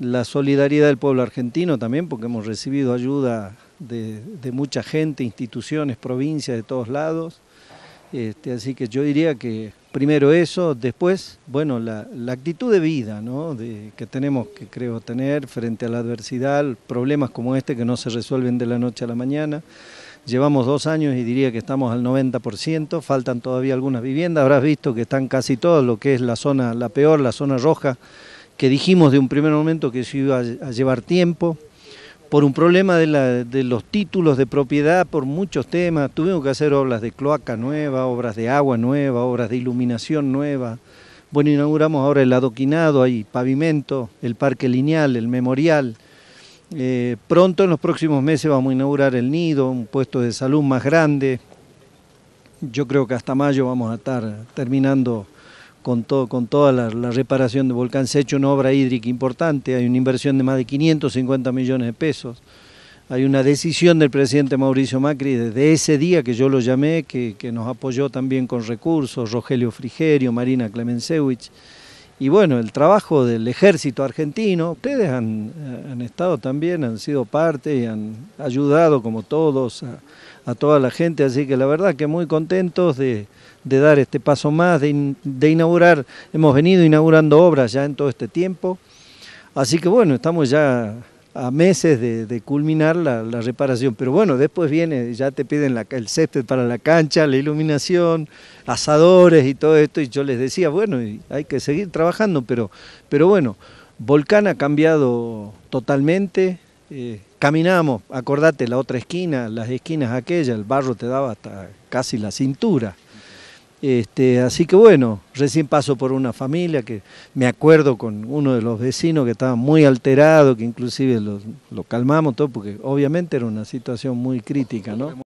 la solidaridad del pueblo argentino también, porque hemos recibido ayuda de, mucha gente, instituciones, provincias de todos lados. Este, así que yo diría que primero eso, después, bueno, la, actitud de vida ¿no? de, que tenemos que, creo, tener frente a la adversidad, problemas como este que no se resuelven de la noche a la mañana. Llevamos dos años y diría que estamos al 90%, faltan todavía algunas viviendas, habrás visto que están casi todas, lo que es la zona, la peor, la zona roja, que dijimos de un primer momento que eso iba a llevar tiempo, por un problema de, los títulos de propiedad, por muchos temas, tuvimos que hacer obras de cloaca nueva, obras de agua nueva, obras de iluminación nueva. Bueno, inauguramos ahora el adoquinado, hay pavimento, el parque lineal, el memorial. Eh, pronto, en los próximos meses, vamos a inaugurar el nido, un puesto de salud más grande. Yo creo que hasta mayo vamos a estar terminando con, todo, con toda la, reparación de volcán. Se ha hecho una obra hídrica importante, hay una inversión de más de 550 millones de pesos. Hay una decisión del presidente Mauricio Macri desde ese día que yo lo llamé, que, que nos apoyó también con recursos, Rogelio Frigerio, Marina Clemencewicz y bueno, el trabajo del ejército argentino. Ustedes eh, han, estado también, han sido parte y han ayudado como todos a, toda la gente, así que la verdad que muy contentos de, dar este paso más, de inaugurar, hemos venido inaugurando obras ya en todo este tiempo, así que bueno, estamos ya a meses de, culminar la, reparación. Pero bueno, después viene, ya te piden el césped para la cancha, la iluminación, asadores y todo esto. Y yo les decía, bueno, hay que seguir trabajando, pero, pero bueno, Volcán ha cambiado totalmente. Eh, caminamos, acordate, la otra esquina, las esquinas aquellas, el barro te daba hasta casi la cintura. Este, así que bueno, recién paso por una familia que me acuerdo con uno de los vecinos que estaba muy alterado, que inclusive lo, calmamos todo, porque obviamente era una situación muy crítica, ¿no?